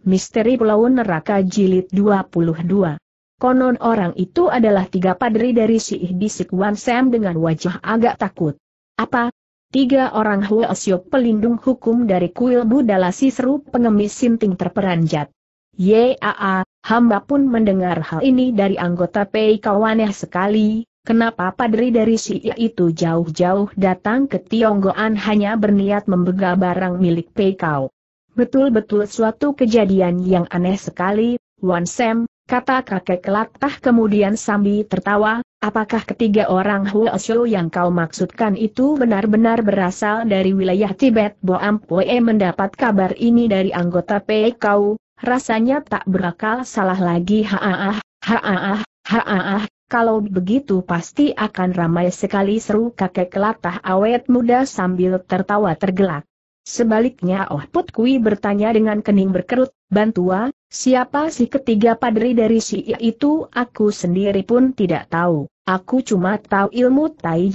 Misteri Pulau Neraka Jilid 22. Konon orang itu adalah tiga padri dari si Ihbisik Wan Sam dengan wajah agak takut. Apa? Tiga orang Huasyo pelindung hukum dari kuil Budalasi seru pengemis sinting terperanjat. Yaa, hamba pun mendengar hal ini dari anggota Pei Kawaneh sekali, kenapa padri dari si Ia itu jauh-jauh datang ke Tionggoan hanya berniat membegal barang milik Pei Kau. Betul-betul suatu kejadian yang aneh sekali, Wan Sam, kata kakek kelatah kemudian sambil tertawa, apakah ketiga orang Huoshu yang kau maksudkan itu benar-benar berasal dari wilayah Tibet? Bo Poe mendapat kabar ini dari anggota PKU, rasanya tak berakal salah lagi haaah, haaah, haaah, kalau begitu pasti akan ramai sekali seru kakek Kelatah awet muda sambil tertawa tergelak. Sebaliknya Oh Put Kui bertanya dengan kening berkerut, Bantua, siapa si ketiga padri dari si itu aku sendiri pun tidak tahu. Aku cuma tahu ilmu Tai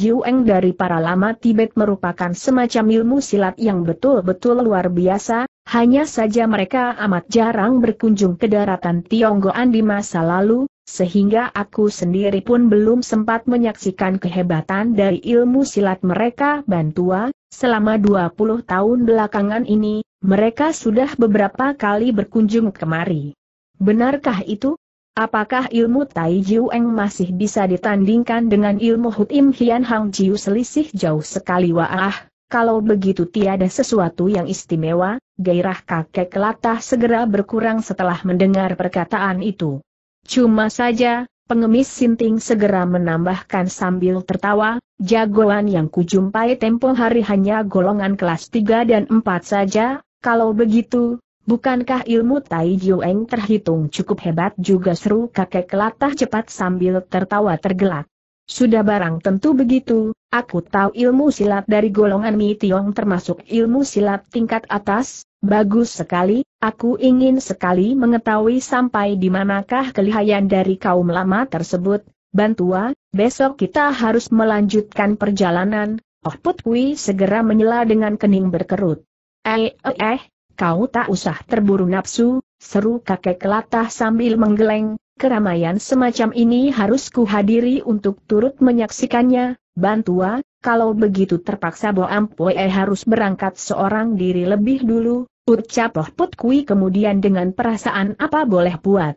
dari para lama Tibet merupakan semacam ilmu silat yang betul-betul luar biasa, hanya saja mereka amat jarang berkunjung ke daratan Tionggoan di masa lalu, sehingga aku sendiri pun belum sempat menyaksikan kehebatan dari ilmu silat mereka Bantua, Selama 20 tahun belakangan ini, mereka sudah beberapa kali berkunjung kemari. Benarkah itu? Apakah ilmu Tai Jiu masih bisa ditandingkan dengan ilmu Hutim Hian Hang Jiu selisih jauh sekali wah? Kalau begitu tiada sesuatu yang istimewa, gairah kakek latah segera berkurang setelah mendengar perkataan itu. Cuma saja, pengemis Sinting segera menambahkan sambil tertawa, Jagoan yang kujumpai tempo hari hanya golongan kelas 3 dan 4 saja, kalau begitu, bukankah ilmu Tai Jueng terhitung cukup hebat juga seru kakek kelatah cepat sambil tertawa tergelak. Sudah barang tentu begitu, aku tahu ilmu silat dari golongan Mi Tiong termasuk ilmu silat tingkat atas, bagus sekali, aku ingin sekali mengetahui sampai di manakah kelihayan dari kaum lama tersebut, Bantua, besok kita harus melanjutkan perjalanan, Oh Put segera menyela dengan kening berkerut. Eh, eh, eh, kau tak usah terburu nafsu, seru kakek kelatah sambil menggeleng, keramaian semacam ini harus kuhadiri untuk turut menyaksikannya, bantua, kalau begitu terpaksa Bo eh harus berangkat seorang diri lebih dulu, ucap Oh Put kemudian dengan perasaan apa boleh buat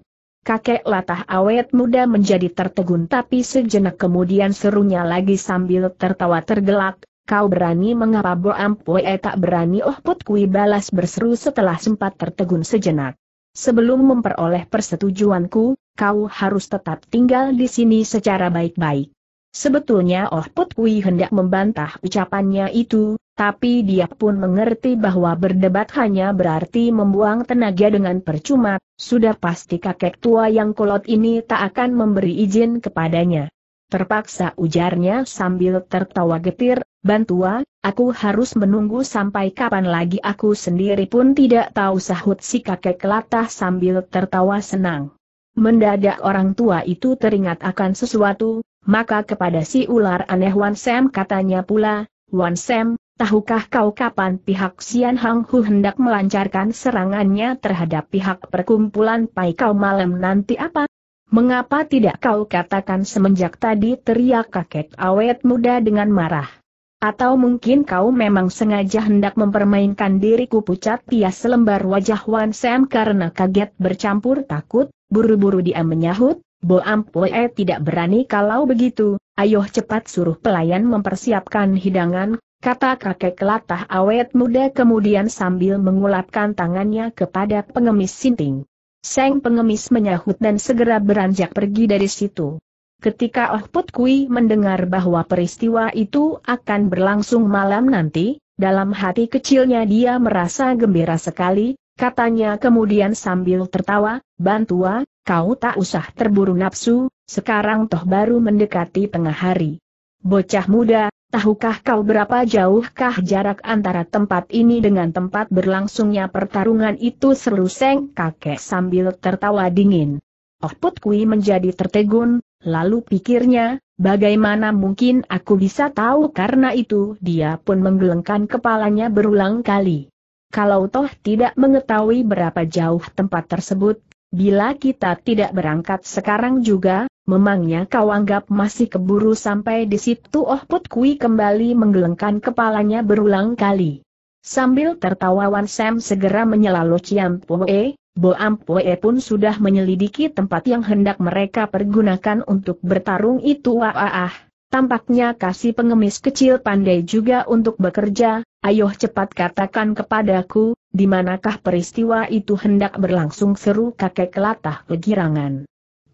kakek latah awet muda menjadi tertegun tapi sejenak kemudian serunya lagi sambil tertawa tergelak, kau berani mengapa Bo Ampue tak berani oh put kui balas berseru setelah sempat tertegun sejenak. Sebelum memperoleh persetujuanku, kau harus tetap tinggal di sini secara baik-baik. Sebetulnya Oh Put Kui hendak membantah ucapannya itu, tapi dia pun mengerti bahwa berdebat hanya berarti membuang tenaga dengan percuma, sudah pasti kakek tua yang kolot ini tak akan memberi izin kepadanya. Terpaksa ujarnya sambil tertawa getir, Bantua, aku harus menunggu sampai kapan lagi aku sendiri pun tidak tahu sahut si kakek kelatah sambil tertawa senang. Mendadak orang tua itu teringat akan sesuatu, maka kepada si ular aneh Wan Sam katanya pula, Wan Sam, tahukah kau kapan pihak Xian Hang Hu hendak melancarkan serangannya terhadap pihak perkumpulan Pai kau malam nanti apa? Mengapa tidak kau katakan semenjak tadi teriak kakek awet muda dengan marah? Atau mungkin kau memang sengaja hendak mempermainkan diriku pucat pias selembar wajah Wan Sam karena kaget bercampur takut, buru-buru dia menyahut, Boampoe tidak berani kalau begitu, ayo cepat suruh pelayan mempersiapkan hidangan, kata kakek kelatah awet muda kemudian sambil mengulapkan tangannya kepada pengemis sinting. Seng pengemis menyahut dan segera beranjak pergi dari situ. Ketika Oh Put Kui mendengar bahwa peristiwa itu akan berlangsung malam nanti, dalam hati kecilnya dia merasa gembira sekali, Katanya kemudian sambil tertawa, Bantua, kau tak usah terburu nafsu, sekarang toh baru mendekati tengah hari. Bocah muda, tahukah kau berapa jauhkah jarak antara tempat ini dengan tempat berlangsungnya pertarungan itu seru Seng kakek sambil tertawa dingin. Oh Put menjadi tertegun, lalu pikirnya, bagaimana mungkin aku bisa tahu karena itu dia pun menggelengkan kepalanya berulang kali. Kalau toh tidak mengetahui berapa jauh tempat tersebut, bila kita tidak berangkat sekarang juga, memangnya kau anggap masih keburu sampai di situ Oh Put Kui kembali menggelengkan kepalanya berulang kali. Sambil tertawa Wan Sam segera menyela Ciam E, Boam Ampue pun sudah menyelidiki tempat yang hendak mereka pergunakan untuk bertarung itu wah ah, ah. Tampaknya kasih pengemis kecil pandai juga untuk bekerja, Ayo cepat katakan kepadaku, di manakah peristiwa itu hendak berlangsung seru kakek kelatah kegirangan.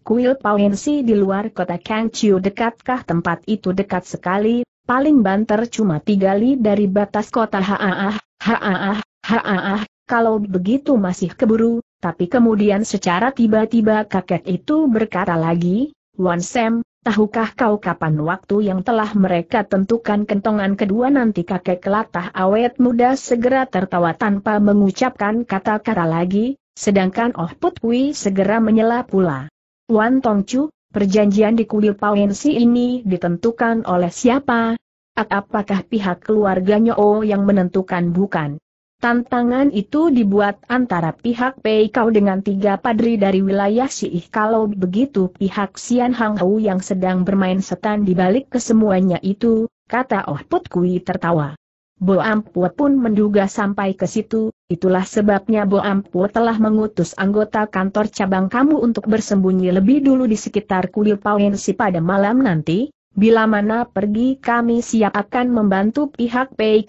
Kuil Pauensi di luar kota Kangchiu dekatkah tempat itu dekat sekali, paling banter cuma tiga li dari batas kota Haaah, Haaah, Haaah, kalau begitu masih keburu, tapi kemudian secara tiba-tiba kakek itu berkata lagi, Wan Sam, Tahukah kau kapan waktu yang telah mereka tentukan kentongan kedua nanti kakek kelatah awet muda segera tertawa tanpa mengucapkan kata-kata lagi, sedangkan Oh Put segera menyela pula. Wan Tong Chu, perjanjian di kuil Pauensi ini ditentukan oleh siapa? Apakah pihak keluarganya Oh yang menentukan bukan? Tantangan itu dibuat antara pihak Pei Kau dengan tiga padri dari wilayah Siih kalau begitu pihak Xian Hang Hou yang sedang bermain setan di balik kesemuanya itu, kata Oh Put Kui tertawa. Bo Ampua pun menduga sampai ke situ, itulah sebabnya Bo Ampua telah mengutus anggota kantor cabang kamu untuk bersembunyi lebih dulu di sekitar kuil Pauensi pada malam nanti, bila mana pergi kami siap akan membantu pihak Pei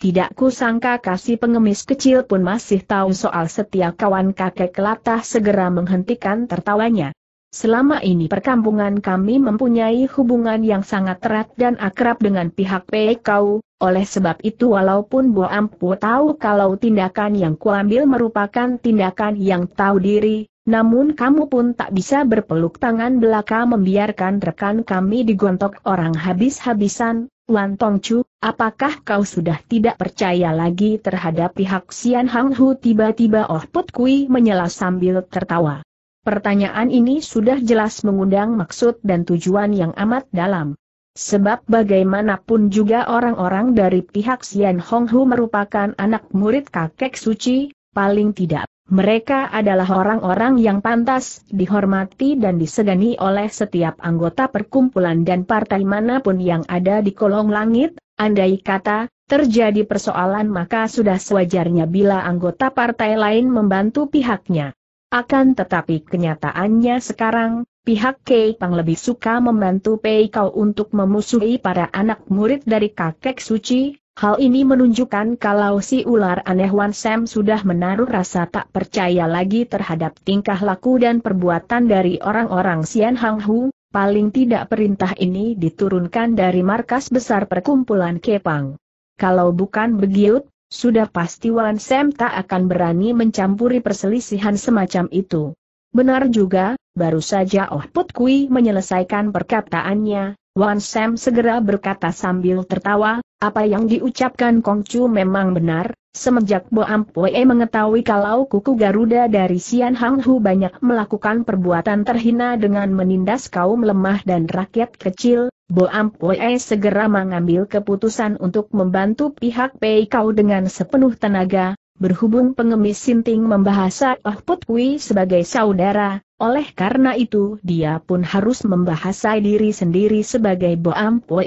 tidak kusangka kasih pengemis kecil pun masih tahu soal setia kawan kakek latah segera menghentikan tertawanya. Selama ini perkampungan kami mempunyai hubungan yang sangat erat dan akrab dengan pihak PKU, oleh sebab itu walaupun Bu Ampu tahu kalau tindakan yang kuambil merupakan tindakan yang tahu diri, namun kamu pun tak bisa berpeluk tangan belaka membiarkan rekan kami digontok orang habis-habisan, Tuan Tongcu, apakah kau sudah tidak percaya lagi terhadap pihak Xian Hang Hu tiba-tiba Oh Put Kui menyela sambil tertawa. Pertanyaan ini sudah jelas mengundang maksud dan tujuan yang amat dalam. Sebab bagaimanapun juga orang-orang dari pihak Xian Hong Hu merupakan anak murid kakek suci, paling tidak mereka adalah orang-orang yang pantas, dihormati dan disegani oleh setiap anggota perkumpulan dan partai manapun yang ada di kolong langit, andai kata, terjadi persoalan maka sudah sewajarnya bila anggota partai lain membantu pihaknya. Akan tetapi kenyataannya sekarang, pihak Kei Pang lebih suka membantu Pei Kau untuk memusuhi para anak murid dari kakek suci, Hal ini menunjukkan kalau si ular aneh Wan Sam sudah menaruh rasa tak percaya lagi terhadap tingkah laku dan perbuatan dari orang-orang Sian Hang Hu, paling tidak perintah ini diturunkan dari markas besar perkumpulan Kepang. Kalau bukan begiut, sudah pasti Wan Sam tak akan berani mencampuri perselisihan semacam itu. Benar juga, baru saja Oh Put Kui menyelesaikan perkataannya, Wan Sam segera berkata sambil tertawa, apa yang diucapkan Kong Chu memang benar, semenjak Bo Ampue mengetahui kalau kuku Garuda dari Sian Hang Hu banyak melakukan perbuatan terhina dengan menindas kaum lemah dan rakyat kecil, Bo Ampue segera mengambil keputusan untuk membantu pihak Pei Kau dengan sepenuh tenaga, Berhubung pengemis Sinting membahas Ah Put sebagai saudara, oleh karena itu dia pun harus membahasai diri sendiri sebagai Boam Pue.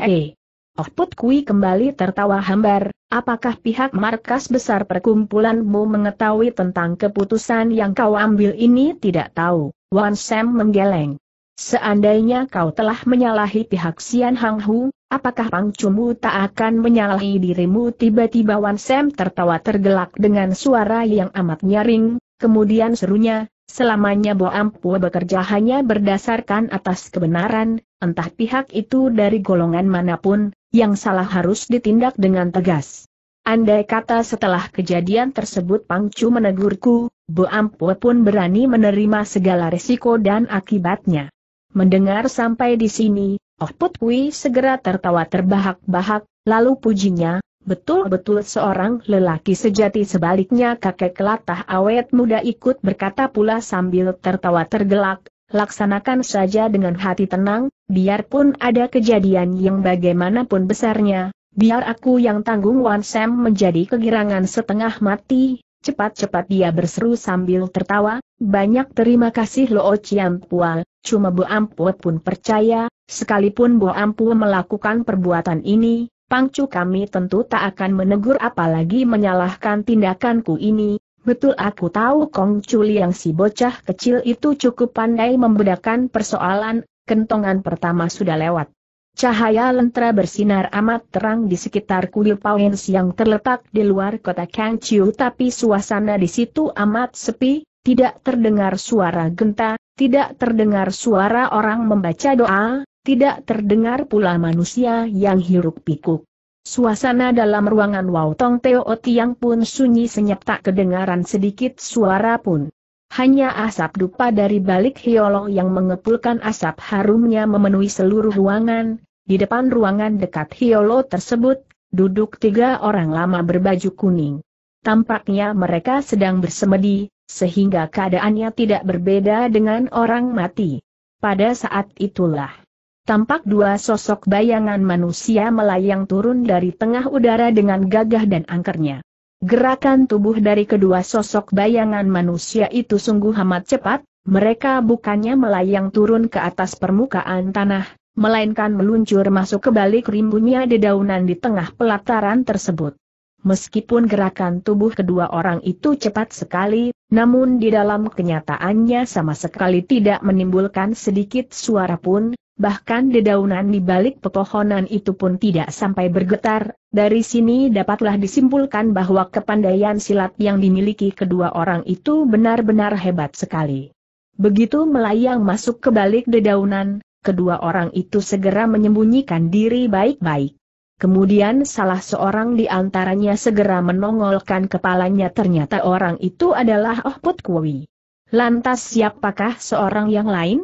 Oh Put kembali tertawa hambar, apakah pihak markas besar perkumpulanmu mengetahui tentang keputusan yang kau ambil ini tidak tahu, Wan Sam menggeleng. Seandainya kau telah menyalahi pihak Sian Hang Hu, Apakah pangcumu tak akan menyalahi dirimu? Tiba-tiba Wan Sam tertawa tergelak dengan suara yang amat nyaring, kemudian serunya, selamanya Bo Ampu bekerja hanya berdasarkan atas kebenaran, entah pihak itu dari golongan manapun, yang salah harus ditindak dengan tegas. Andai kata setelah kejadian tersebut Pangcu menegurku, Bu Ampu pun berani menerima segala risiko dan akibatnya. Mendengar sampai di sini, Oh Put Kui segera tertawa terbahak-bahak, lalu pujinya, betul-betul seorang lelaki sejati sebaliknya kakek kelatah awet muda ikut berkata pula sambil tertawa tergelak, laksanakan saja dengan hati tenang, biarpun ada kejadian yang bagaimanapun besarnya, biar aku yang tanggung Wan Sam menjadi kegirangan setengah mati, cepat-cepat dia berseru sambil tertawa, banyak terima kasih Loo Pual, cuma Bu Amput pun percaya, Sekalipun Bo Ampu melakukan perbuatan ini, Pangcu kami tentu tak akan menegur apalagi menyalahkan tindakanku ini, Betul aku tahu Kong Chul yang si bocah kecil itu cukup pandai membedakan persoalan, kentongan pertama sudah lewat. Cahaya lentera bersinar amat terang di sekitar kuil Pauens yang terletak di luar kota Chiu tapi suasana di situ amat sepi, tidak terdengar suara genta, tidak terdengar suara orang membaca doa, tidak terdengar pula manusia yang hiruk pikuk. Suasana dalam ruangan Tong Teo Tiang pun sunyi senyap tak kedengaran sedikit suara pun. Hanya asap dupa dari balik hiolo yang mengepulkan asap harumnya memenuhi seluruh ruangan, di depan ruangan dekat hiolo tersebut, duduk tiga orang lama berbaju kuning. Tampaknya mereka sedang bersemedi, sehingga keadaannya tidak berbeda dengan orang mati. Pada saat itulah tampak dua sosok bayangan manusia melayang turun dari tengah udara dengan gagah dan angkernya. Gerakan tubuh dari kedua sosok bayangan manusia itu sungguh amat cepat, mereka bukannya melayang turun ke atas permukaan tanah, melainkan meluncur masuk ke balik rimbunnya dedaunan di tengah pelataran tersebut. Meskipun gerakan tubuh kedua orang itu cepat sekali, namun di dalam kenyataannya sama sekali tidak menimbulkan sedikit suara pun, bahkan dedaunan di balik pepohonan itu pun tidak sampai bergetar, dari sini dapatlah disimpulkan bahwa kepandaian silat yang dimiliki kedua orang itu benar-benar hebat sekali. Begitu melayang masuk ke balik dedaunan, kedua orang itu segera menyembunyikan diri baik-baik. Kemudian salah seorang di antaranya segera menongolkan kepalanya ternyata orang itu adalah oh Put Kui. Lantas siapakah seorang yang lain?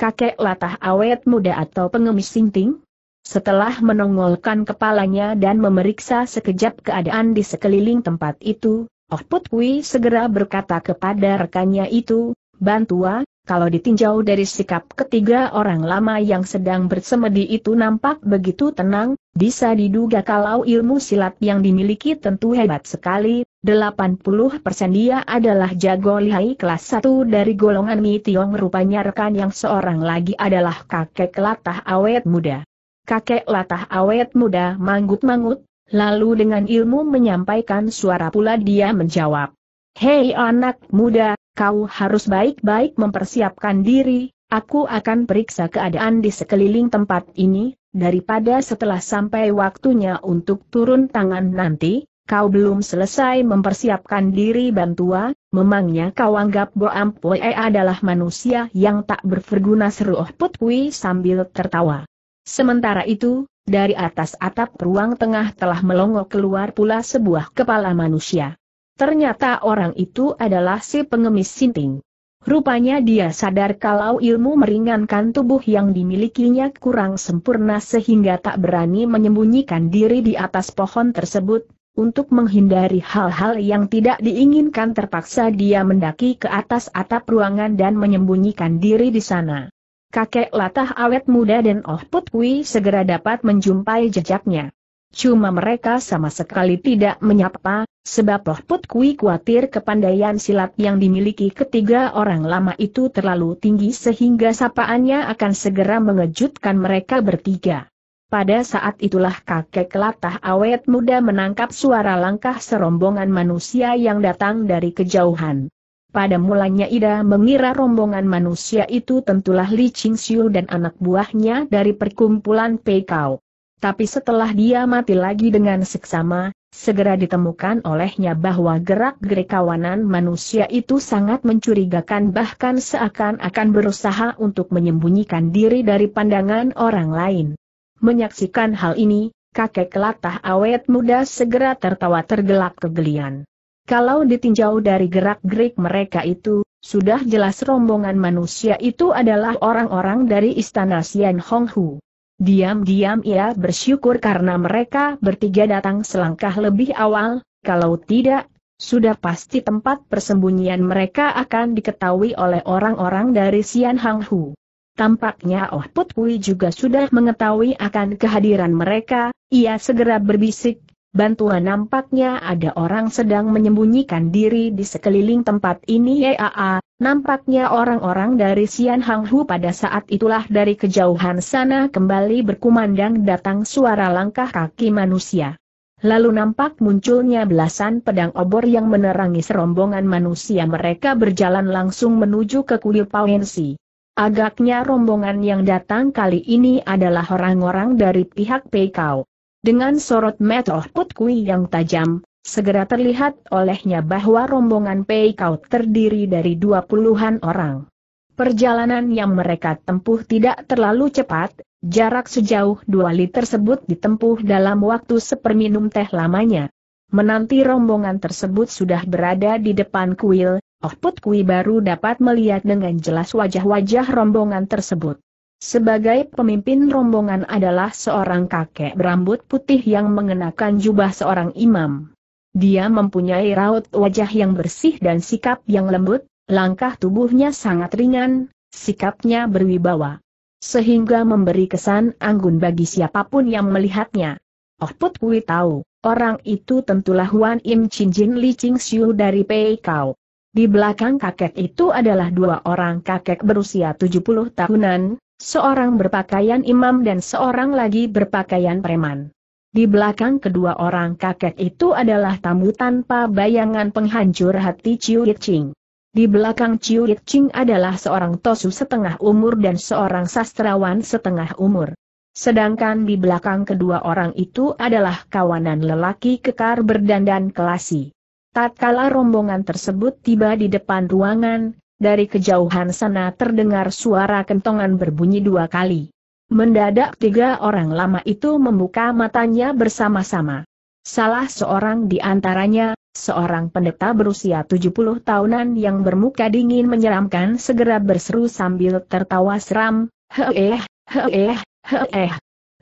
kakek latah awet muda atau pengemis sinting? Setelah menongolkan kepalanya dan memeriksa sekejap keadaan di sekeliling tempat itu, Oh Put Kui segera berkata kepada rekannya itu, Bantua, kalau ditinjau dari sikap ketiga orang lama yang sedang bersemedi itu nampak begitu tenang, bisa diduga kalau ilmu silat yang dimiliki tentu hebat sekali, 80% dia adalah jago lihai kelas 1 dari golongan Mi Tiong rupanya rekan yang seorang lagi adalah kakek latah awet muda. Kakek latah awet muda manggut-manggut, lalu dengan ilmu menyampaikan suara pula dia menjawab. Hei anak muda, kau harus baik-baik mempersiapkan diri, aku akan periksa keadaan di sekeliling tempat ini, daripada setelah sampai waktunya untuk turun tangan nanti, kau belum selesai mempersiapkan diri bantua, memangnya kau anggap Bo adalah manusia yang tak berguna seru oh Putwi sambil tertawa. Sementara itu, dari atas atap ruang tengah telah melongo keluar pula sebuah kepala manusia. Ternyata orang itu adalah si pengemis sinting. Rupanya dia sadar kalau ilmu meringankan tubuh yang dimilikinya kurang sempurna sehingga tak berani menyembunyikan diri di atas pohon tersebut, untuk menghindari hal-hal yang tidak diinginkan terpaksa dia mendaki ke atas atap ruangan dan menyembunyikan diri di sana. Kakek latah awet muda dan Oh Put Kui segera dapat menjumpai jejaknya. Cuma mereka sama sekali tidak menyapa, sebab Oh Put Kui khawatir kepandaian silat yang dimiliki ketiga orang lama itu terlalu tinggi sehingga sapaannya akan segera mengejutkan mereka bertiga. Pada saat itulah kakek kelatah awet muda menangkap suara langkah serombongan manusia yang datang dari kejauhan. Pada mulanya Ida mengira rombongan manusia itu tentulah Li Ching Siu dan anak buahnya dari perkumpulan Kau. Tapi setelah dia mati lagi dengan seksama, segera ditemukan olehnya bahwa gerak-gerik kawanan manusia itu sangat mencurigakan bahkan seakan-akan berusaha untuk menyembunyikan diri dari pandangan orang lain. Menyaksikan hal ini, kakek kelatah awet muda segera tertawa tergelak kegelian. Kalau ditinjau dari gerak-gerik mereka itu, sudah jelas rombongan manusia itu adalah orang-orang dari istana Sian Hong Hu. Diam-diam ia bersyukur karena mereka bertiga datang selangkah lebih awal, kalau tidak, sudah pasti tempat persembunyian mereka akan diketahui oleh orang-orang dari Sian Hong Hu. Tampaknya Oh Put juga sudah mengetahui akan kehadiran mereka, ia segera berbisik, bantuan nampaknya ada orang sedang menyembunyikan diri di sekeliling tempat ini Yaa, nampaknya orang-orang dari Sian Hang Hu pada saat itulah dari kejauhan sana kembali berkumandang datang suara langkah kaki manusia. Lalu nampak munculnya belasan pedang obor yang menerangi serombongan manusia mereka berjalan langsung menuju ke kuil Pauensi. Agaknya rombongan yang datang kali ini adalah orang-orang dari pihak Peikau. Dengan sorot metoh putkui yang tajam, segera terlihat olehnya bahwa rombongan Peikau terdiri dari dua puluhan orang. Perjalanan yang mereka tempuh tidak terlalu cepat, jarak sejauh dua li tersebut ditempuh dalam waktu seperminum teh lamanya. Menanti rombongan tersebut sudah berada di depan kuil, Ohput Kui baru dapat melihat dengan jelas wajah-wajah rombongan tersebut. Sebagai pemimpin rombongan adalah seorang kakek berambut putih yang mengenakan jubah seorang imam. Dia mempunyai raut wajah yang bersih dan sikap yang lembut, langkah tubuhnya sangat ringan, sikapnya berwibawa. Sehingga memberi kesan anggun bagi siapapun yang melihatnya. Ohput Kui tahu, orang itu tentulah Wan Im Chin Jin Li Ching Xiu dari Pei Kau. Di belakang kakek itu adalah dua orang kakek berusia 70 tahunan, seorang berpakaian imam dan seorang lagi berpakaian preman. Di belakang kedua orang kakek itu adalah tamu tanpa bayangan penghancur hati Chiu Ching. Di belakang Chiu Ching adalah seorang tosu setengah umur dan seorang sastrawan setengah umur. Sedangkan di belakang kedua orang itu adalah kawanan lelaki kekar berdandan kelasi. Tatkala rombongan tersebut tiba di depan ruangan, dari kejauhan sana terdengar suara kentongan berbunyi dua kali. Mendadak tiga orang lama itu membuka matanya bersama-sama. Salah seorang di antaranya, seorang pendeta berusia 70 tahunan yang bermuka dingin menyeramkan segera berseru sambil tertawa seram, Heeh, heeh, heeh.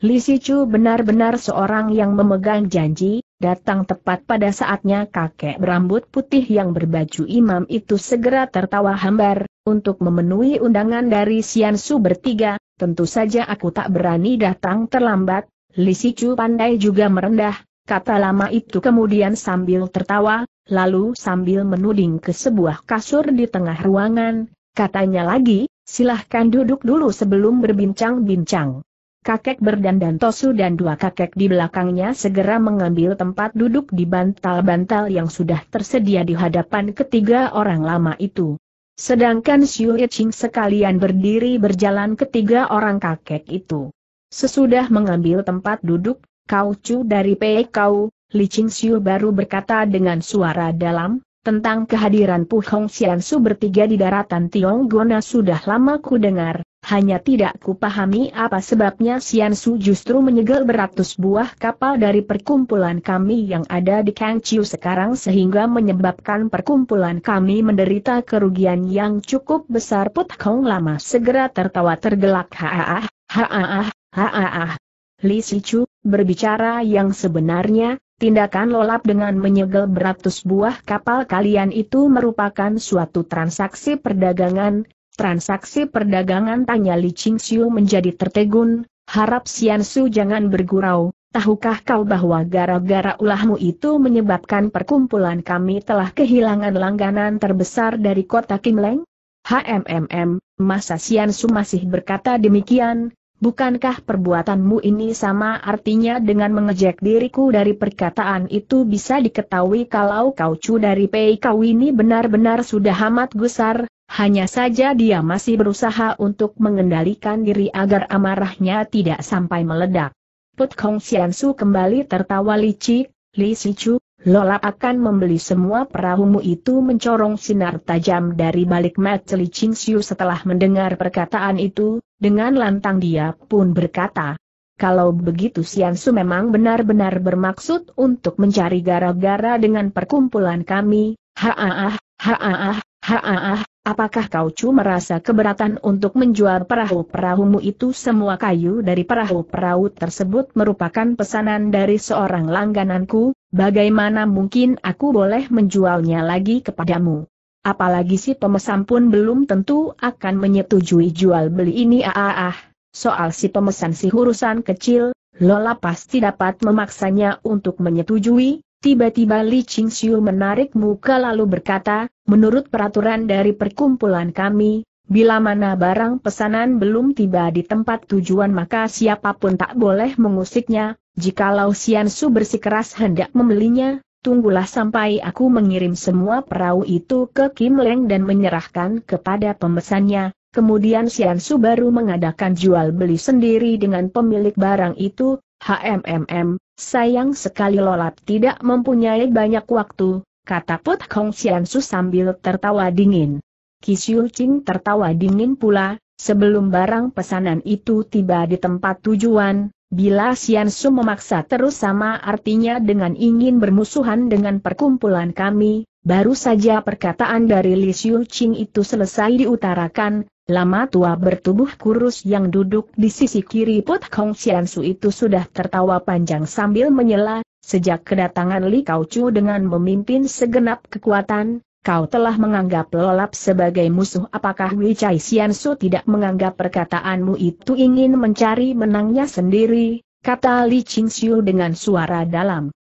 Li Sichu benar-benar seorang yang memegang janji, Datang tepat pada saatnya kakek berambut putih yang berbaju imam itu segera tertawa hambar, untuk memenuhi undangan dari Sian Su bertiga, tentu saja aku tak berani datang terlambat, Li Sicu pandai juga merendah, kata lama itu kemudian sambil tertawa, lalu sambil menuding ke sebuah kasur di tengah ruangan, katanya lagi, silahkan duduk dulu sebelum berbincang-bincang kakek berdandan tosu dan dua kakek di belakangnya segera mengambil tempat duduk di bantal-bantal yang sudah tersedia di hadapan ketiga orang lama itu. Sedangkan Xiu Yiching sekalian berdiri berjalan ketiga orang kakek itu. Sesudah mengambil tempat duduk, Kau Chu dari Pei Kau, Li Ching Xiu baru berkata dengan suara dalam, tentang kehadiran Pu Hong Xian Su bertiga di daratan Tiong Gona sudah lama ku dengar, hanya tidak kupahami apa sebabnya Sian Su justru menyegel beratus buah kapal dari perkumpulan kami yang ada di Kang Chiu sekarang sehingga menyebabkan perkumpulan kami menderita kerugian yang cukup besar Put Kong lama segera tertawa tergelak haaah, haaah, haaah. Li Sichu, berbicara yang sebenarnya, Tindakan lolap dengan menyegel beratus buah kapal kalian itu merupakan suatu transaksi perdagangan, Transaksi perdagangan tanya Li Ching Xiu menjadi tertegun, harap Sian Su jangan bergurau, tahukah kau bahwa gara-gara ulahmu itu menyebabkan perkumpulan kami telah kehilangan langganan terbesar dari kota Kimleng? HMMM, masa Sian Su masih berkata demikian, bukankah perbuatanmu ini sama artinya dengan mengejek diriku dari perkataan itu bisa diketahui kalau kau cu dari Pei kau ini benar-benar sudah amat gusar, hanya saja dia masih berusaha untuk mengendalikan diri agar amarahnya tidak sampai meledak. Put Kong Xiansu kembali tertawa licik, Li Sichu, Lola akan membeli semua perahumu itu mencorong sinar tajam dari balik mata Li Qingxiu setelah mendengar perkataan itu, dengan lantang dia pun berkata, kalau begitu Xiansu memang benar-benar bermaksud untuk mencari gara-gara dengan perkumpulan kami, ha-ah, ha-ah, ha ha-ah. Apakah kau cuma merasa keberatan untuk menjual perahu-perahumu itu semua kayu dari perahu-perahu tersebut merupakan pesanan dari seorang langgananku, bagaimana mungkin aku boleh menjualnya lagi kepadamu? Apalagi si pemesan pun belum tentu akan menyetujui jual beli ini ah ah, soal si pemesan si urusan kecil, Lola pasti dapat memaksanya untuk menyetujui, Tiba-tiba Li Ching Xiu menarik muka lalu berkata, menurut peraturan dari perkumpulan kami, bila mana barang pesanan belum tiba di tempat tujuan maka siapapun tak boleh mengusiknya, jikalau Sian Su bersikeras hendak membelinya, tunggulah sampai aku mengirim semua perahu itu ke Kim Leng dan menyerahkan kepada pemesannya, kemudian Sian Su baru mengadakan jual beli sendiri dengan pemilik barang itu, HMMM, Sayang sekali Lolap tidak mempunyai banyak waktu, kata Put Hong Xiansu sambil tertawa dingin. Kisiu Ching tertawa dingin pula, sebelum barang pesanan itu tiba di tempat tujuan, Bila Xiansu memaksa terus sama artinya dengan ingin bermusuhan dengan perkumpulan kami, Baru saja perkataan dari Li Xiu Qing itu selesai diutarakan, lama tua bertubuh kurus yang duduk di sisi kiri Put Kong Xian Su itu sudah tertawa panjang sambil menyela, sejak kedatangan Li Kau Chu dengan memimpin segenap kekuatan, kau telah menganggap lelap sebagai musuh apakah Wei Chai Xian Su tidak menganggap perkataanmu itu ingin mencari menangnya sendiri, kata Li Xiu dengan suara dalam.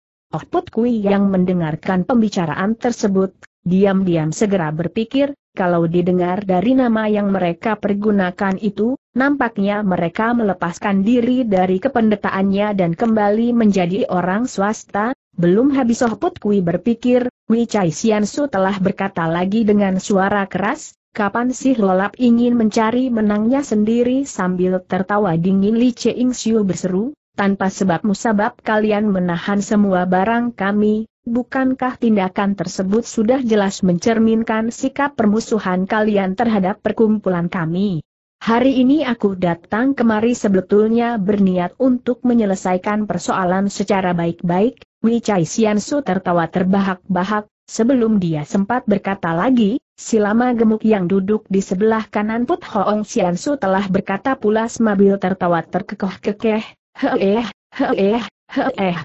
Put Kui yang mendengarkan pembicaraan tersebut, diam-diam segera berpikir, kalau didengar dari nama yang mereka pergunakan itu, nampaknya mereka melepaskan diri dari kependetaannya dan kembali menjadi orang swasta, belum habis Oh Put Kui berpikir, Wei Chai Su telah berkata lagi dengan suara keras, Kapan sih lolap ingin mencari menangnya sendiri sambil tertawa dingin Li Cheng Xiu berseru, tanpa sebab musabab kalian menahan semua barang kami, bukankah tindakan tersebut sudah jelas mencerminkan sikap permusuhan kalian terhadap perkumpulan kami? Hari ini aku datang kemari sebetulnya berniat untuk menyelesaikan persoalan secara baik-baik, Wei Chai Su tertawa terbahak-bahak, sebelum dia sempat berkata lagi, Silama gemuk yang duduk di sebelah kanan Put Hoong Su telah berkata pula semabil tertawa terkekeh-kekeh, Heeh, heeh, heeh.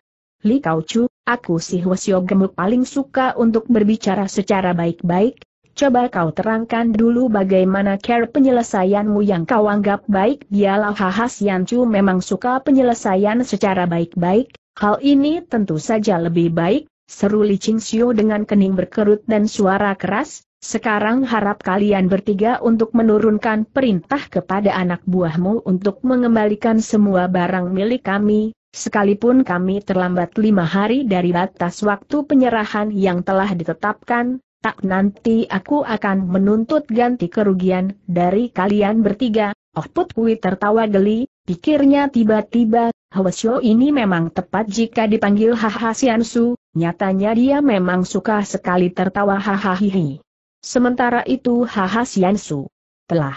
Li Kau Chu, aku si Hwasyo gemuk paling suka untuk berbicara secara baik-baik, coba kau terangkan dulu bagaimana care penyelesaianmu yang kau anggap baik dialah Hahas Yan Chu memang suka penyelesaian secara baik-baik, hal ini tentu saja lebih baik Seru Li Ching dengan kening berkerut dan suara keras, sekarang harap kalian bertiga untuk menurunkan perintah kepada anak buahmu untuk mengembalikan semua barang milik kami, sekalipun kami terlambat lima hari dari batas waktu penyerahan yang telah ditetapkan, tak nanti aku akan menuntut ganti kerugian dari kalian bertiga. Oh Put Kui tertawa geli, pikirnya tiba-tiba, Hwasyo ini memang tepat jika dipanggil Hahasian Su, Nyatanya dia memang suka sekali tertawa hahaha. Sementara itu haha Siansu telah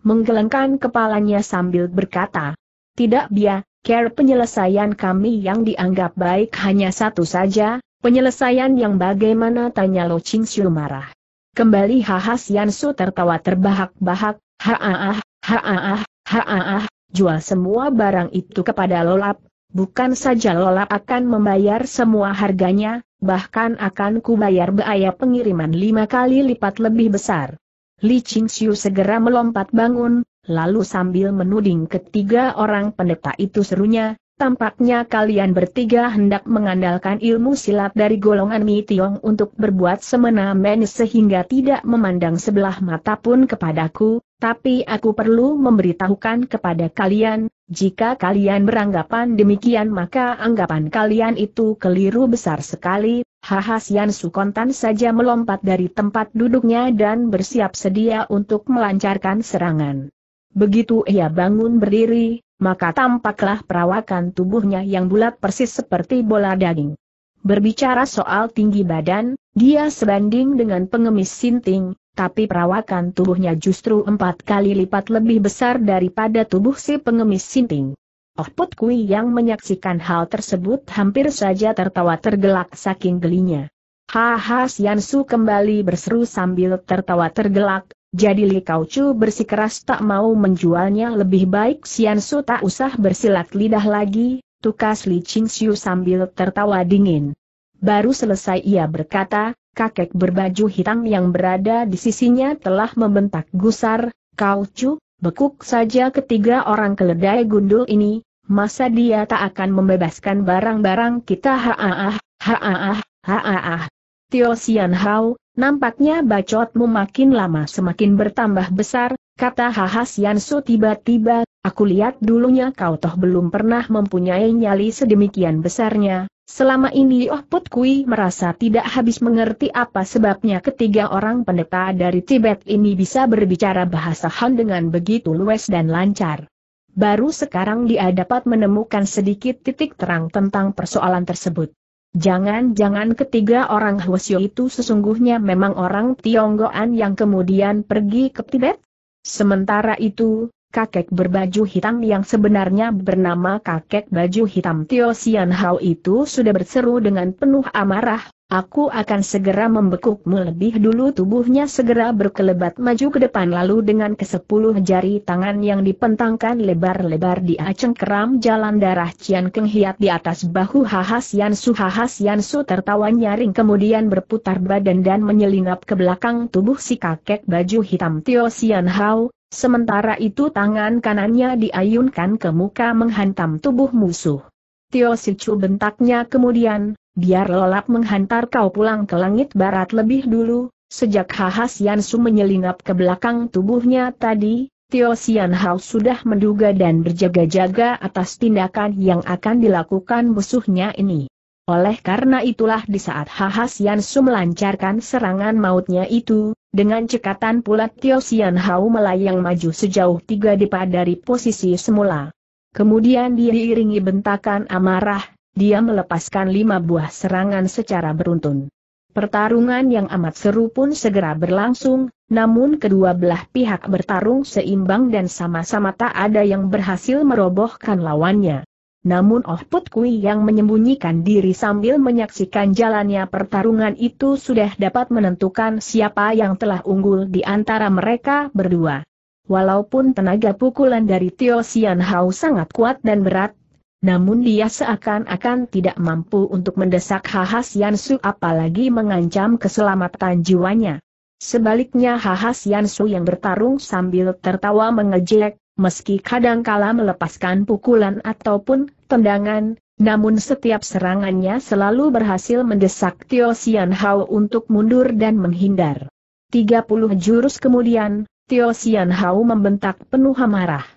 menggelengkan kepalanya sambil berkata, Tidak Bia, care penyelesaian kami yang dianggap baik hanya satu saja, penyelesaian yang bagaimana tanya Lo Ching Siu marah. Kembali haha Siansu tertawa terbahak-bahak, Haaah, haaah, haaah, jual semua barang itu kepada Lolap, Bukan saja Lola akan membayar semua harganya, bahkan akan kubayar biaya pengiriman lima kali lipat lebih besar. Li Xiu segera melompat bangun, lalu sambil menuding ketiga orang pendeta itu serunya, Tampaknya kalian bertiga hendak mengandalkan ilmu silat dari golongan Mi Tiong untuk berbuat semena-mena sehingga tidak memandang sebelah mata pun kepadaku, tapi aku perlu memberitahukan kepada kalian, jika kalian beranggapan demikian maka anggapan kalian itu keliru besar sekali, haha Sian Sukontan saja melompat dari tempat duduknya dan bersiap sedia untuk melancarkan serangan. Begitu ia bangun berdiri, maka tampaklah perawakan tubuhnya yang bulat persis seperti bola daging. Berbicara soal tinggi badan, dia sebanding dengan pengemis sinting, tapi perawakan tubuhnya justru empat kali lipat lebih besar daripada tubuh si pengemis sinting. Oh Put Kui yang menyaksikan hal tersebut hampir saja tertawa tergelak saking gelinya. Haha Su kembali berseru sambil tertawa tergelak, jadi Li Kau Chu bersikeras tak mau menjualnya lebih baik Sian Su tak usah bersilat lidah lagi, tukas Li Ching Siu sambil tertawa dingin. Baru selesai ia berkata, kakek berbaju hitam yang berada di sisinya telah membentak gusar, Kau Chu, bekuk saja ketiga orang keledai gundul ini, masa dia tak akan membebaskan barang-barang kita haa, haa. ah Tio Sian Hao, Nampaknya bacotmu makin lama semakin bertambah besar, kata Hahas Yansu tiba-tiba, aku lihat dulunya kau toh belum pernah mempunyai nyali sedemikian besarnya, selama ini Oh Put Kui merasa tidak habis mengerti apa sebabnya ketiga orang pendeta dari Tibet ini bisa berbicara bahasa Han dengan begitu luwes dan lancar. Baru sekarang dia dapat menemukan sedikit titik terang tentang persoalan tersebut. Jangan-jangan ketiga orang Huasyo itu sesungguhnya memang orang Tionggoan yang kemudian pergi ke Tibet? Sementara itu, kakek berbaju hitam yang sebenarnya bernama kakek baju hitam Tio Sian Hao itu sudah berseru dengan penuh amarah, Aku akan segera membekukmu lebih dulu tubuhnya segera berkelebat maju ke depan lalu dengan kesepuluh jari tangan yang dipentangkan lebar-lebar di aceng keram jalan darah Cian Keng Hiat di atas bahu Hahasian Su Hahas Su tertawa nyaring kemudian berputar badan dan menyelinap ke belakang tubuh si kakek baju hitam Tio Sian Hao, sementara itu tangan kanannya diayunkan ke muka menghantam tubuh musuh. Tio Sichu bentaknya kemudian, biar lelap menghantar kau pulang ke langit barat lebih dulu, sejak Hahas Yansu menyelinap ke belakang tubuhnya tadi, Tio Sian Hao sudah menduga dan berjaga-jaga atas tindakan yang akan dilakukan musuhnya ini. Oleh karena itulah di saat Hahas Yansu melancarkan serangan mautnya itu, dengan cekatan pula Tio Sian Hao melayang maju sejauh tiga depa dari posisi semula. Kemudian dia diiringi bentakan amarah, dia melepaskan lima buah serangan secara beruntun. Pertarungan yang amat seru pun segera berlangsung, namun kedua belah pihak bertarung seimbang dan sama-sama tak ada yang berhasil merobohkan lawannya. Namun Oh Put Kui yang menyembunyikan diri sambil menyaksikan jalannya pertarungan itu sudah dapat menentukan siapa yang telah unggul di antara mereka berdua. Walaupun tenaga pukulan dari Tio Sian Hao sangat kuat dan berat, namun dia seakan-akan tidak mampu untuk mendesak Hahas Yansu apalagi mengancam keselamatan jiwanya. Sebaliknya Hahas Yansu yang bertarung sambil tertawa mengejek, meski kadangkala melepaskan pukulan ataupun tendangan, namun setiap serangannya selalu berhasil mendesak Tio Xian Hao untuk mundur dan menghindar. 30 jurus kemudian, Tio Xian Hao membentak penuh amarah.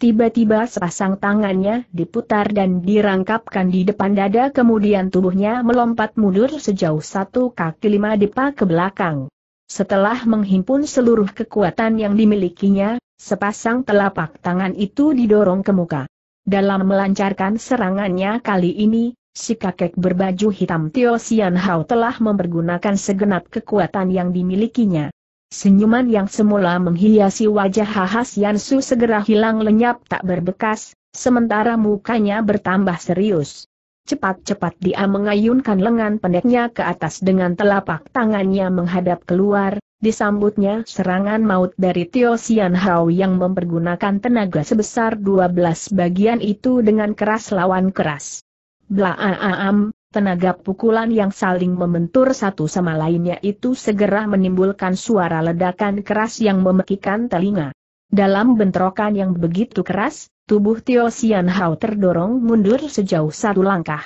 Tiba-tiba sepasang tangannya diputar dan dirangkapkan di depan dada kemudian tubuhnya melompat mundur sejauh satu kaki lima depa ke belakang. Setelah menghimpun seluruh kekuatan yang dimilikinya, sepasang telapak tangan itu didorong ke muka. Dalam melancarkan serangannya kali ini, si kakek berbaju hitam Tio Sian Hao telah mempergunakan segenap kekuatan yang dimilikinya. Senyuman yang semula menghiasi wajah Hahas Yansu segera hilang lenyap tak berbekas, sementara mukanya bertambah serius. Cepat-cepat dia mengayunkan lengan pendeknya ke atas dengan telapak tangannya menghadap keluar, disambutnya serangan maut dari Tio Sian Hao yang mempergunakan tenaga sebesar 12 bagian itu dengan keras lawan keras. Blaaam, Tenaga pukulan yang saling membentur satu sama lainnya itu segera menimbulkan suara ledakan keras yang memekikan telinga. Dalam bentrokan yang begitu keras, tubuh Tio Sian Hao terdorong mundur sejauh satu langkah.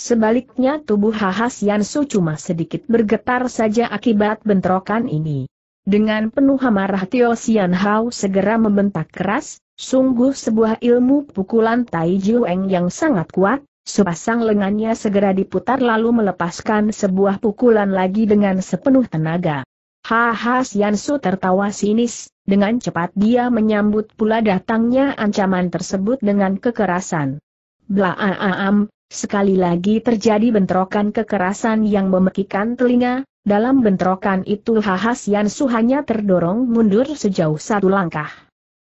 Sebaliknya tubuh Ha Ha Sian Su cuma sedikit bergetar saja akibat bentrokan ini. Dengan penuh amarah Tio Sian Hao segera membentak keras, sungguh sebuah ilmu pukulan Tai yang sangat kuat, Sepasang lengannya segera diputar lalu melepaskan sebuah pukulan lagi dengan sepenuh tenaga. Haha Siansu tertawa sinis, dengan cepat dia menyambut pula datangnya ancaman tersebut dengan kekerasan. Blaaam, sekali lagi terjadi bentrokan kekerasan yang memekikan telinga, dalam bentrokan itu Haha Siansu hanya terdorong mundur sejauh satu langkah.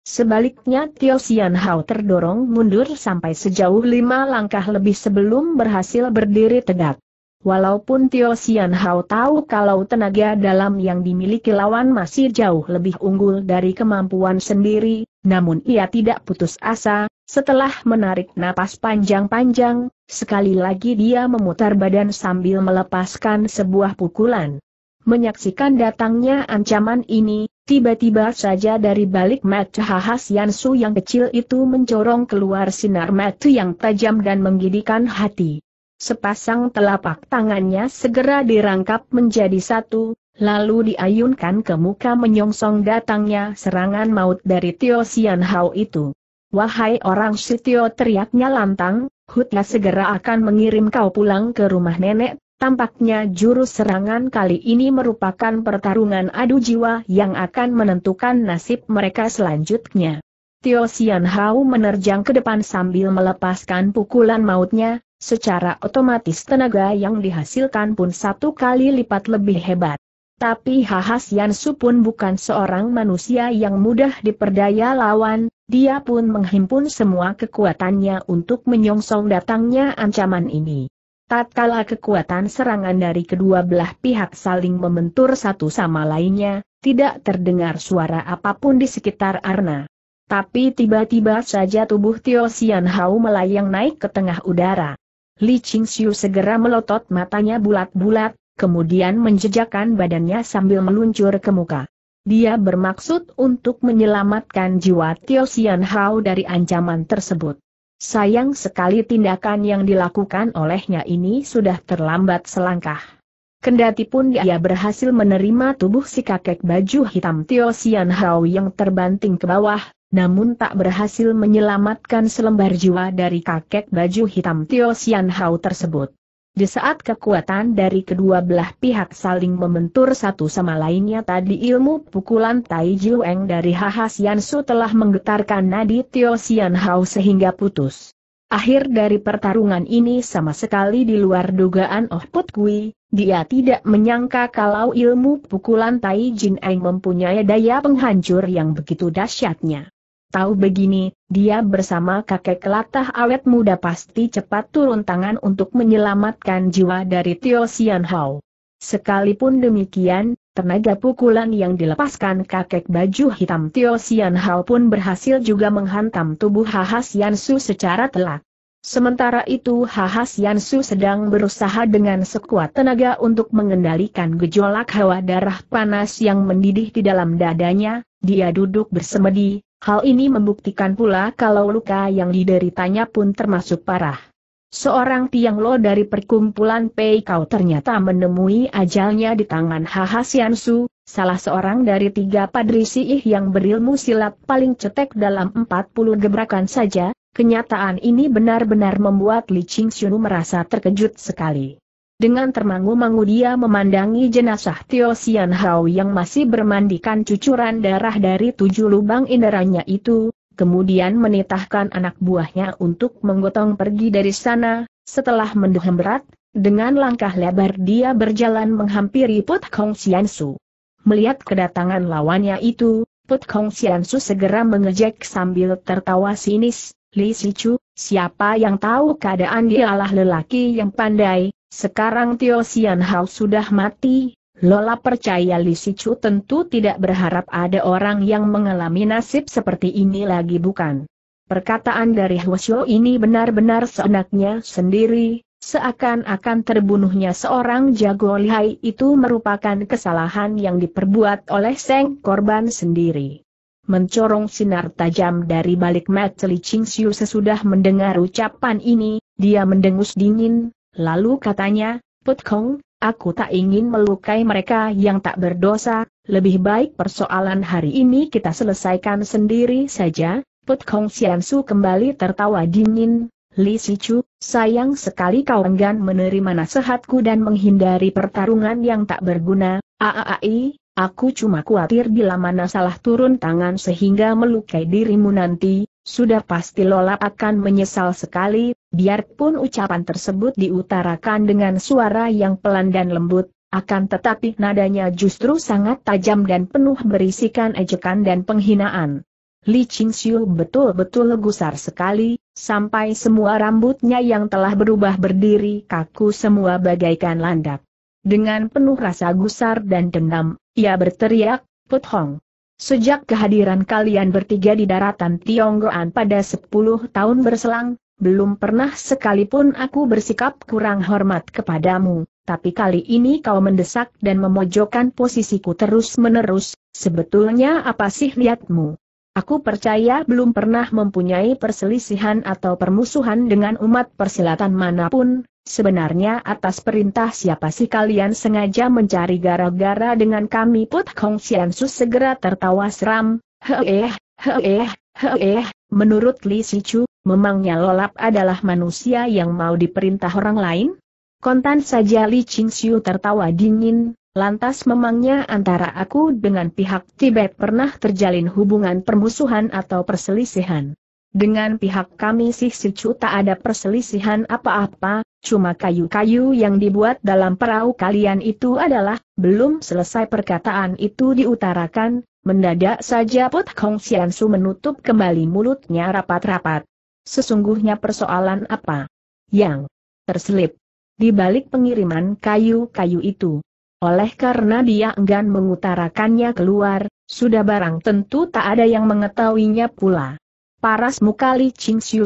Sebaliknya Tio Sian Hao terdorong mundur sampai sejauh lima langkah lebih sebelum berhasil berdiri tegak. Walaupun Tio Sian Hao tahu kalau tenaga dalam yang dimiliki lawan masih jauh lebih unggul dari kemampuan sendiri, namun ia tidak putus asa, setelah menarik napas panjang-panjang, sekali lagi dia memutar badan sambil melepaskan sebuah pukulan. Menyaksikan datangnya ancaman ini, Tiba-tiba saja dari balik mata hahas Yansu yang kecil itu mencorong keluar sinar mata yang tajam dan menggidikan hati. Sepasang telapak tangannya segera dirangkap menjadi satu, lalu diayunkan ke muka menyongsong datangnya serangan maut dari Tio Sian Hao itu. Wahai orang Sitio teriaknya lantang, Hutla segera akan mengirim kau pulang ke rumah nenek, Tampaknya jurus serangan kali ini merupakan pertarungan adu jiwa yang akan menentukan nasib mereka selanjutnya. Tio Sian Hao menerjang ke depan sambil melepaskan pukulan mautnya, secara otomatis tenaga yang dihasilkan pun satu kali lipat lebih hebat. Tapi Sian Su pun bukan seorang manusia yang mudah diperdaya lawan, dia pun menghimpun semua kekuatannya untuk menyongsong datangnya ancaman ini. Tatkala kekuatan serangan dari kedua belah pihak saling membentur satu sama lainnya, tidak terdengar suara apapun di sekitar Arna. Tapi tiba-tiba saja tubuh Tio Sian Hao melayang naik ke tengah udara. Li Ching Xiu segera melotot matanya bulat-bulat, kemudian menjejakkan badannya sambil meluncur ke muka. Dia bermaksud untuk menyelamatkan jiwa Tio Sian Hao dari ancaman tersebut. Sayang sekali tindakan yang dilakukan olehnya ini sudah terlambat selangkah. Kendati pun dia berhasil menerima tubuh si kakek baju hitam Tio Sian Hao yang terbanting ke bawah, namun tak berhasil menyelamatkan selembar jiwa dari kakek baju hitam Tio Sian Hao tersebut. Di saat kekuatan dari kedua belah pihak saling membentur satu sama lainnya tadi ilmu pukulan Tai Jueng dari Haha Su telah menggetarkan nadi Tio Sian Hao sehingga putus. Akhir dari pertarungan ini sama sekali di luar dugaan Oh Put Kui, dia tidak menyangka kalau ilmu pukulan Tai Jin Eng mempunyai daya penghancur yang begitu dahsyatnya. Tahu begini, dia bersama kakek kelatah awet muda pasti cepat turun tangan untuk menyelamatkan jiwa dari Tio Sian Hao. Sekalipun demikian, tenaga pukulan yang dilepaskan kakek baju hitam Tio Sian Hao pun berhasil juga menghantam tubuh Haha Sian Su secara telak. Sementara itu Haha Sian Su sedang berusaha dengan sekuat tenaga untuk mengendalikan gejolak hawa darah panas yang mendidih di dalam dadanya, dia duduk bersemedi, Hal ini membuktikan pula kalau luka yang dideritanya pun termasuk parah. Seorang tiang lo dari perkumpulan Pei Kau ternyata menemui ajalnya di tangan Haha Su, salah seorang dari tiga padri siih yang berilmu silat paling cetek dalam 40 gebrakan saja, kenyataan ini benar-benar membuat Li Ching Xiu merasa terkejut sekali. Dengan termangu-mangu dia memandangi jenazah Tio Sian Hao yang masih bermandikan cucuran darah dari tujuh lubang inderanya itu, kemudian menitahkan anak buahnya untuk menggotong pergi dari sana, setelah mendehem berat, dengan langkah lebar dia berjalan menghampiri Put Kong Sian Su. Melihat kedatangan lawannya itu, Put Kong Sian Su segera mengejek sambil tertawa sinis, Li Sichu, siapa yang tahu keadaan dialah lelaki yang pandai, sekarang Tio Sian Hao sudah mati, Lola percaya Li Sichu tentu tidak berharap ada orang yang mengalami nasib seperti ini lagi bukan. Perkataan dari Huasyo ini benar-benar seenaknya sendiri, seakan-akan terbunuhnya seorang jago lihai itu merupakan kesalahan yang diperbuat oleh Seng korban sendiri mencorong sinar tajam dari balik mata Li Ching sesudah mendengar ucapan ini, dia mendengus dingin, lalu katanya, Put Kong, aku tak ingin melukai mereka yang tak berdosa, lebih baik persoalan hari ini kita selesaikan sendiri saja, Put Kong Sian Su kembali tertawa dingin, Li Sichu, sayang sekali kau enggan menerima nasihatku dan menghindari pertarungan yang tak berguna, aaai, Aku cuma khawatir bila mana salah turun tangan sehingga melukai dirimu nanti, sudah pasti Lola akan menyesal sekali, biarpun ucapan tersebut diutarakan dengan suara yang pelan dan lembut, akan tetapi nadanya justru sangat tajam dan penuh berisikan ejekan dan penghinaan. Li Qingxiu betul-betul gusar sekali, sampai semua rambutnya yang telah berubah berdiri kaku semua bagaikan landak. Dengan penuh rasa gusar dan dendam, ia berteriak, Put Hong. Sejak kehadiran kalian bertiga di daratan Tionggoan pada 10 tahun berselang, belum pernah sekalipun aku bersikap kurang hormat kepadamu, tapi kali ini kau mendesak dan memojokkan posisiku terus-menerus, sebetulnya apa sih niatmu? Aku percaya belum pernah mempunyai perselisihan atau permusuhan dengan umat persilatan manapun, sebenarnya atas perintah siapa sih kalian sengaja mencari gara-gara dengan kami Put Kong Siansus segera tertawa seram, heeh, heeh, heeh, menurut Li Sichu, memangnya lolap adalah manusia yang mau diperintah orang lain? Kontan saja Li Ching Siu tertawa dingin, Lantas memangnya antara aku dengan pihak Tibet pernah terjalin hubungan permusuhan atau perselisihan? Dengan pihak kami sih Sicu tak ada perselisihan apa-apa, cuma kayu-kayu yang dibuat dalam perahu kalian itu adalah, belum selesai perkataan itu diutarakan, mendadak saja Put Kong Su menutup kembali mulutnya rapat-rapat. Sesungguhnya persoalan apa? Yang terselip di balik pengiriman kayu-kayu itu. Oleh karena dia enggan mengutarakannya keluar, sudah barang tentu tak ada yang mengetahuinya pula. Paras muka Li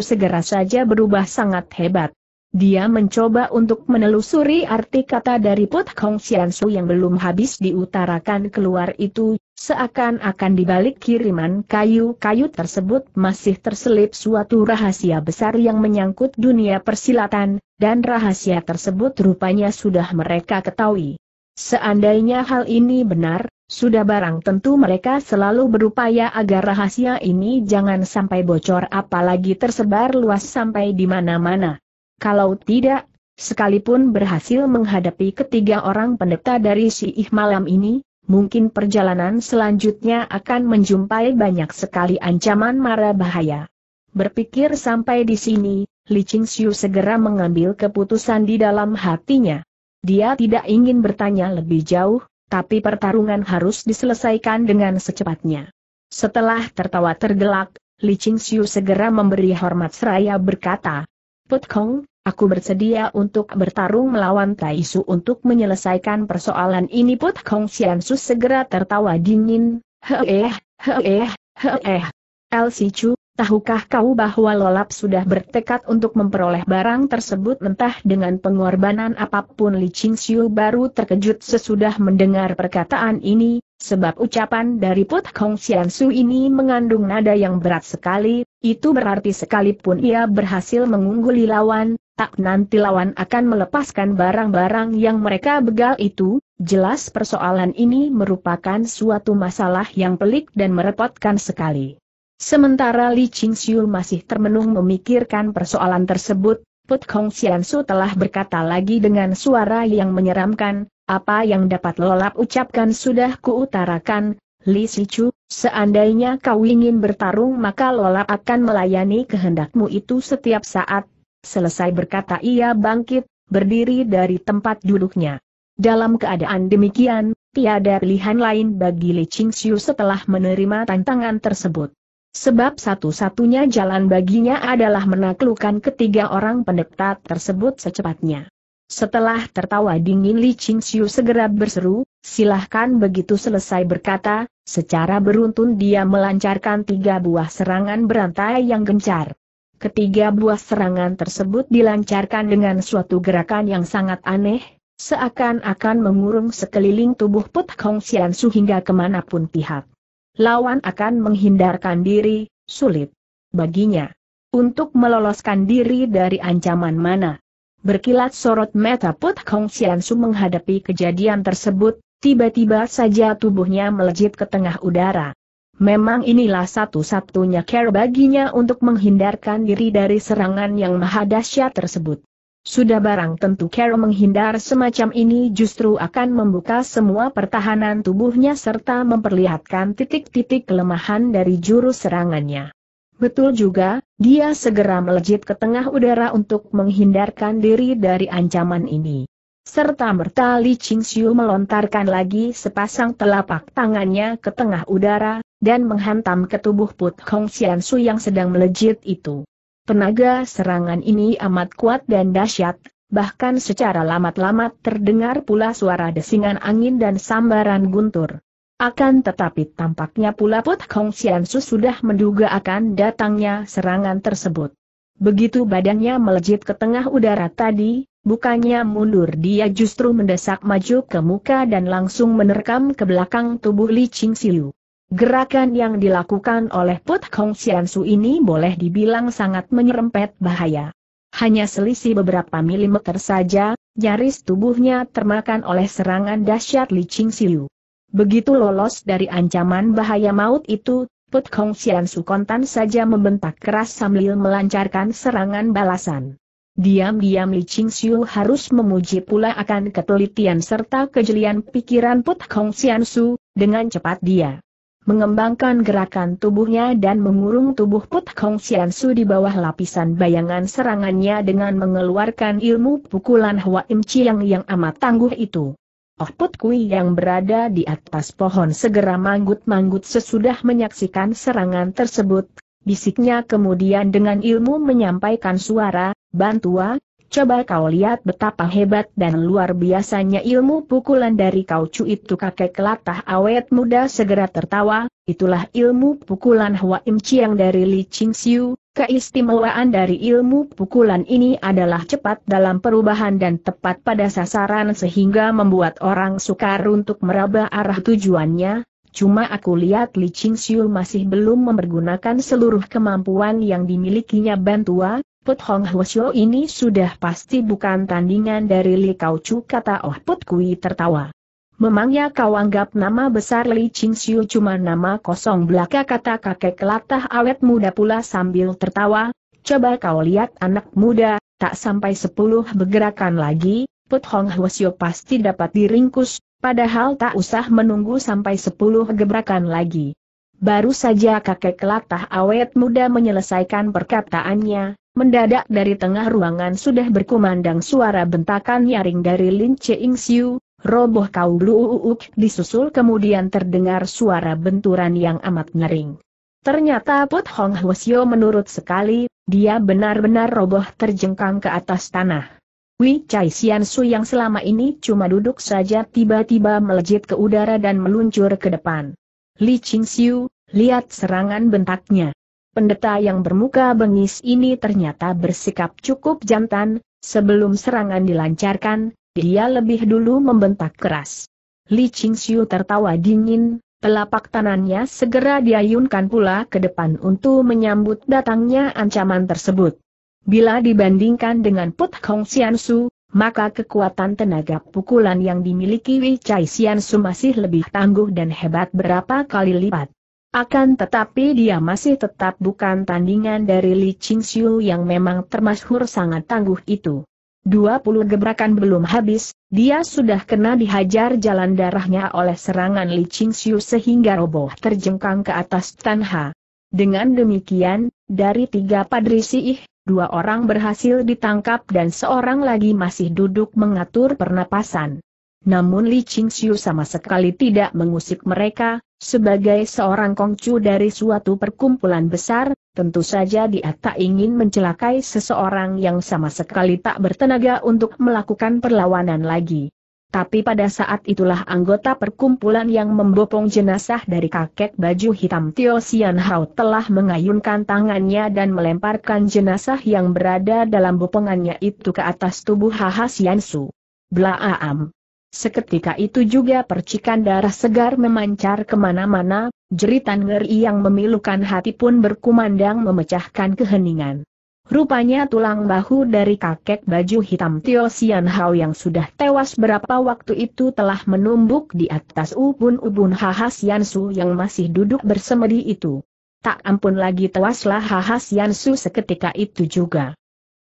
segera saja berubah sangat hebat. Dia mencoba untuk menelusuri arti kata dari Put Hong Xiansu yang belum habis diutarakan keluar itu, seakan-akan dibalik kiriman kayu-kayu tersebut masih terselip suatu rahasia besar yang menyangkut dunia persilatan, dan rahasia tersebut rupanya sudah mereka ketahui. Seandainya hal ini benar, sudah barang tentu mereka selalu berupaya agar rahasia ini jangan sampai bocor apalagi tersebar luas sampai di mana-mana. Kalau tidak, sekalipun berhasil menghadapi ketiga orang pendeta dari si malam ini, mungkin perjalanan selanjutnya akan menjumpai banyak sekali ancaman mara bahaya. Berpikir sampai di sini, Li Qingxiu segera mengambil keputusan di dalam hatinya. Dia tidak ingin bertanya lebih jauh, tapi pertarungan harus diselesaikan dengan secepatnya. Setelah tertawa tergelak, Li Xiu segera memberi hormat seraya berkata, Put Kong, aku bersedia untuk bertarung melawan Su untuk menyelesaikan persoalan ini Put Kong Su segera tertawa dingin, heeh, heeh, heeh, El Sichu, Tahukah kau bahwa Lolap sudah bertekad untuk memperoleh barang tersebut entah dengan pengorbanan apapun Li Qingxiu baru terkejut sesudah mendengar perkataan ini, sebab ucapan dari Put Kong Xiansu ini mengandung nada yang berat sekali, itu berarti sekalipun ia berhasil mengungguli lawan, tak nanti lawan akan melepaskan barang-barang yang mereka begal itu, jelas persoalan ini merupakan suatu masalah yang pelik dan merepotkan sekali. Sementara Li Qingxiu masih termenung memikirkan persoalan tersebut, Put Kong Su telah berkata lagi dengan suara yang menyeramkan, apa yang dapat lolap ucapkan sudah kuutarakan, Li Sichu, seandainya kau ingin bertarung maka Lola akan melayani kehendakmu itu setiap saat. Selesai berkata ia bangkit, berdiri dari tempat duduknya. Dalam keadaan demikian, tiada pilihan lain bagi Li Qingxiu setelah menerima tantangan tersebut. Sebab satu-satunya jalan baginya adalah menaklukkan ketiga orang pendekta tersebut secepatnya. Setelah tertawa dingin Li Qingxiu segera berseru, silahkan begitu selesai berkata, secara beruntun dia melancarkan tiga buah serangan berantai yang gencar. Ketiga buah serangan tersebut dilancarkan dengan suatu gerakan yang sangat aneh, seakan-akan mengurung sekeliling tubuh Put Kong Xian Su hingga kemanapun pihak lawan akan menghindarkan diri, sulit baginya untuk meloloskan diri dari ancaman mana. Berkilat sorot mata Put Kong Xiansu menghadapi kejadian tersebut, tiba-tiba saja tubuhnya melejit ke tengah udara. Memang inilah satu-satunya care baginya untuk menghindarkan diri dari serangan yang maha dahsyat tersebut. Sudah barang tentu Carol menghindar semacam ini justru akan membuka semua pertahanan tubuhnya serta memperlihatkan titik-titik kelemahan dari jurus serangannya. Betul juga, dia segera melejit ke tengah udara untuk menghindarkan diri dari ancaman ini. Serta merta Li Qingxiu melontarkan lagi sepasang telapak tangannya ke tengah udara, dan menghantam ke tubuh Put Hong Xiansu yang sedang melejit itu. Tenaga serangan ini amat kuat dan dahsyat, bahkan secara lamat-lamat terdengar pula suara desingan angin dan sambaran guntur. Akan tetapi tampaknya pula Put Kong Siansu sudah menduga akan datangnya serangan tersebut. Begitu badannya melejit ke tengah udara tadi, bukannya mundur dia justru mendesak maju ke muka dan langsung menerkam ke belakang tubuh Li Qing Siu. Gerakan yang dilakukan oleh Put Hong Xiansu ini boleh dibilang sangat menyerempet bahaya. Hanya selisih beberapa milimeter saja, nyaris tubuhnya termakan oleh serangan dahsyat Li Ching Siu. Begitu lolos dari ancaman bahaya maut itu, Put Kong Xiansu Su kontan saja membentak keras sambil melancarkan serangan balasan. Diam-diam Li Ching Siu harus memuji pula akan ketelitian serta kejelian pikiran Put Kong Xiansu, Su, dengan cepat dia mengembangkan gerakan tubuhnya dan mengurung tubuh Put Kong Sian Su di bawah lapisan bayangan serangannya dengan mengeluarkan ilmu pukulan Hua Im Chiang yang amat tangguh itu. Oh Put Kui yang berada di atas pohon segera manggut-manggut sesudah menyaksikan serangan tersebut, bisiknya kemudian dengan ilmu menyampaikan suara, Bantua, Coba kau lihat betapa hebat dan luar biasanya ilmu pukulan dari kau cu itu kakek kelatah awet muda segera tertawa, itulah ilmu pukulan Hua Im Chiang dari Li Ching Siu, keistimewaan dari ilmu pukulan ini adalah cepat dalam perubahan dan tepat pada sasaran sehingga membuat orang sukar untuk meraba arah tujuannya, cuma aku lihat Li Ching Siu masih belum mempergunakan seluruh kemampuan yang dimilikinya Bantua, Put Hong Hwasyo ini sudah pasti bukan tandingan dari Li Kau Chu kata Oh Put Kui tertawa. Memangnya kau anggap nama besar Li Ching Siu cuma nama kosong belaka kata kakek latah awet muda pula sambil tertawa, coba kau lihat anak muda, tak sampai sepuluh bergerakan lagi, Put Hong Hwasyo pasti dapat diringkus, padahal tak usah menunggu sampai sepuluh gebrakan lagi. Baru saja kakek latah awet muda menyelesaikan perkataannya, Mendadak dari tengah ruangan sudah berkumandang suara bentakan nyaring dari Lin Cheng Xiu, roboh kau luuk disusul kemudian terdengar suara benturan yang amat nyaring. Ternyata Put Hong Hwasyo menurut sekali, dia benar-benar roboh terjengkang ke atas tanah. Wei Chai Xian Su yang selama ini cuma duduk saja tiba-tiba melejit ke udara dan meluncur ke depan. Li Ching Xiu, lihat serangan bentaknya pendeta yang bermuka bengis ini ternyata bersikap cukup jantan, sebelum serangan dilancarkan, dia lebih dulu membentak keras. Li Qingxiu tertawa dingin, telapak tangannya segera diayunkan pula ke depan untuk menyambut datangnya ancaman tersebut. Bila dibandingkan dengan Put Hong Xiansu, maka kekuatan tenaga pukulan yang dimiliki Wei Chai Xiansu masih lebih tangguh dan hebat berapa kali lipat. Akan tetapi dia masih tetap bukan tandingan dari Li Qingxiu yang memang termasyhur sangat tangguh itu. 20 gebrakan belum habis, dia sudah kena dihajar jalan darahnya oleh serangan Li Qingxiu sehingga roboh terjengkang ke atas tanha. Dengan demikian, dari tiga padri siih, dua orang berhasil ditangkap dan seorang lagi masih duduk mengatur pernapasan. Namun Li Qingxiu sama sekali tidak mengusik mereka, sebagai seorang kongcu dari suatu perkumpulan besar, tentu saja dia tak ingin mencelakai seseorang yang sama sekali tak bertenaga untuk melakukan perlawanan lagi. Tapi pada saat itulah anggota perkumpulan yang membopong jenazah dari kakek baju hitam Tio Sian Hao telah mengayunkan tangannya dan melemparkan jenazah yang berada dalam bopongannya itu ke atas tubuh Haha Sian Su. Blaam. Seketika itu juga percikan darah segar memancar kemana-mana, jeritan ngeri yang memilukan hati pun berkumandang memecahkan keheningan. Rupanya tulang bahu dari kakek baju hitam Tio Sian Hao yang sudah tewas berapa waktu itu telah menumbuk di atas ubun-ubun Ha Sian Su yang masih duduk bersemedi itu. Tak ampun lagi tewaslah Ha Sian Su seketika itu juga.